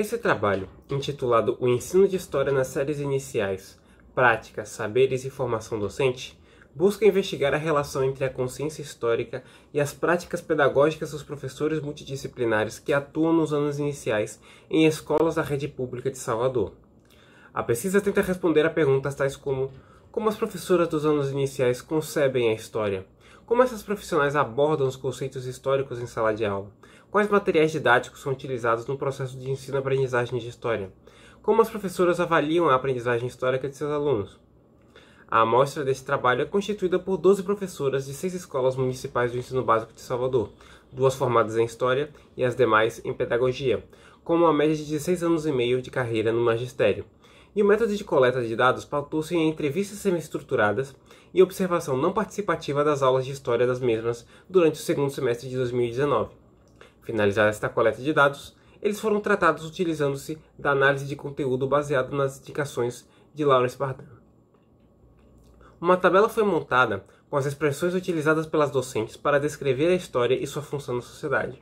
Esse trabalho, intitulado O Ensino de História nas Séries Iniciais, Práticas, Saberes e Formação Docente, busca investigar a relação entre a consciência histórica e as práticas pedagógicas dos professores multidisciplinares que atuam nos anos iniciais em escolas da rede pública de Salvador. A pesquisa tenta responder a perguntas tais como como as professoras dos anos iniciais concebem a história, como essas profissionais abordam os conceitos históricos em sala de aula? Quais materiais didáticos são utilizados no processo de ensino-aprendizagem de história? Como as professoras avaliam a aprendizagem histórica de seus alunos? A amostra desse trabalho é constituída por 12 professoras de seis escolas municipais do ensino básico de Salvador, duas formadas em História e as demais em Pedagogia, com uma média de 16 anos e meio de carreira no magistério e o método de coleta de dados pautou-se em entrevistas semi-estruturadas e observação não participativa das aulas de história das mesmas durante o segundo semestre de 2019. Finalizada esta coleta de dados, eles foram tratados utilizando-se da análise de conteúdo baseada nas indicações de Lawrence Bardan. Uma tabela foi montada com as expressões utilizadas pelas docentes para descrever a história e sua função na sociedade.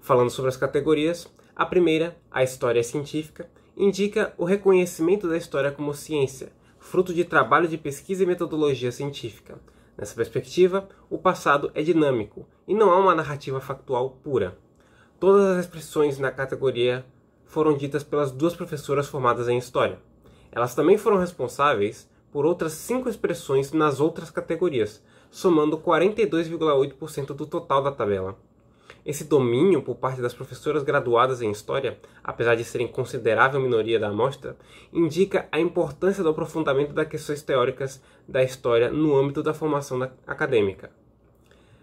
Falando sobre as categorias, a primeira, a história científica, indica o reconhecimento da história como ciência, fruto de trabalho de pesquisa e metodologia científica. Nessa perspectiva, o passado é dinâmico e não há uma narrativa factual pura. Todas as expressões na categoria foram ditas pelas duas professoras formadas em História. Elas também foram responsáveis por outras cinco expressões nas outras categorias, somando 42,8% do total da tabela. Esse domínio por parte das professoras graduadas em História, apesar de serem considerável minoria da amostra, indica a importância do aprofundamento das questões teóricas da história no âmbito da formação acadêmica.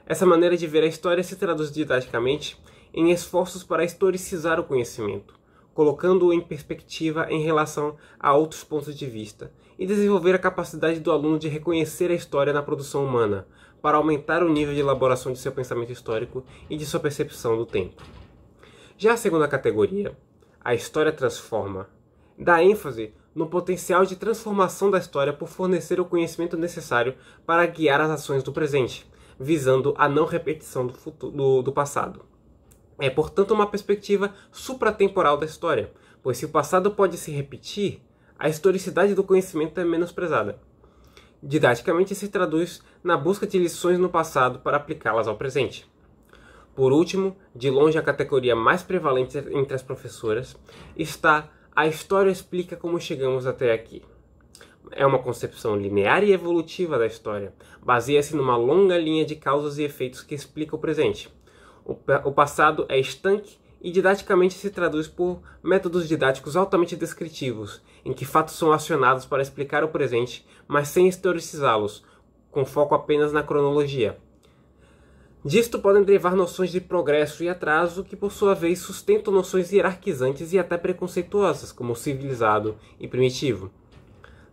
Essa maneira de ver a história se traduz didaticamente em esforços para historicizar o conhecimento, colocando-o em perspectiva em relação a outros pontos de vista e desenvolver a capacidade do aluno de reconhecer a história na produção humana, para aumentar o nível de elaboração de seu pensamento histórico e de sua percepção do tempo. Já a segunda categoria, a história transforma, dá ênfase no potencial de transformação da história por fornecer o conhecimento necessário para guiar as ações do presente, visando a não repetição do, futuro, do, do passado. É, portanto, uma perspectiva supratemporal da história, pois se o passado pode se repetir, a historicidade do conhecimento é menosprezada. Didaticamente se traduz na busca de lições no passado para aplicá-las ao presente. Por último, de longe a categoria mais prevalente entre as professoras, está a história explica como chegamos até aqui. É uma concepção linear e evolutiva da história, baseia-se numa longa linha de causas e efeitos que explica o presente. O, o passado é estanque e didaticamente se traduz por métodos didáticos altamente descritivos, em que fatos são acionados para explicar o presente, mas sem historicizá-los, com foco apenas na cronologia. Disto podem derivar noções de progresso e atraso, que por sua vez sustentam noções hierarquizantes e até preconceituosas, como civilizado e primitivo.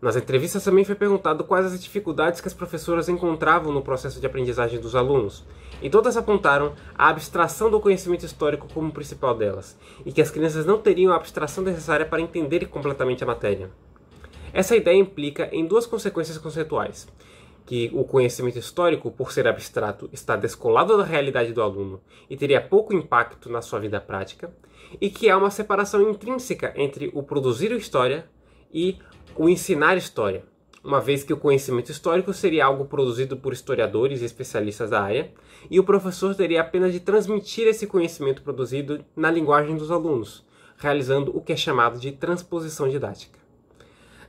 Nas entrevistas também foi perguntado quais as dificuldades que as professoras encontravam no processo de aprendizagem dos alunos, e todas apontaram a abstração do conhecimento histórico como principal delas, e que as crianças não teriam a abstração necessária para entender completamente a matéria. Essa ideia implica em duas consequências conceituais: que o conhecimento histórico, por ser abstrato, está descolado da realidade do aluno e teria pouco impacto na sua vida prática, e que há uma separação intrínseca entre o produzir história e o ensinar história, uma vez que o conhecimento histórico seria algo produzido por historiadores e especialistas da área, e o professor teria apenas de transmitir esse conhecimento produzido na linguagem dos alunos, realizando o que é chamado de transposição didática.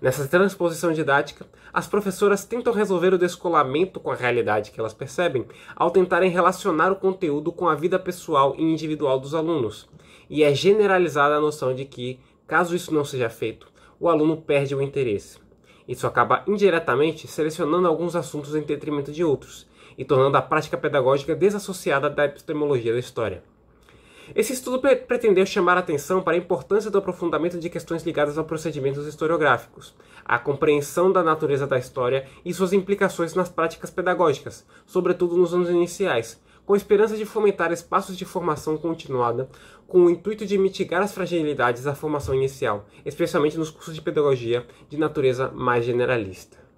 Nessa transposição didática, as professoras tentam resolver o descolamento com a realidade que elas percebem ao tentarem relacionar o conteúdo com a vida pessoal e individual dos alunos. E é generalizada a noção de que, caso isso não seja feito, o aluno perde o interesse. Isso acaba indiretamente selecionando alguns assuntos em detrimento de outros e tornando a prática pedagógica desassociada da epistemologia da história. Esse estudo pre pretendeu chamar a atenção para a importância do aprofundamento de questões ligadas a procedimentos historiográficos, à compreensão da natureza da história e suas implicações nas práticas pedagógicas, sobretudo nos anos iniciais, com esperança de fomentar espaços de formação continuada, com o intuito de mitigar as fragilidades da formação inicial, especialmente nos cursos de pedagogia de natureza mais generalista.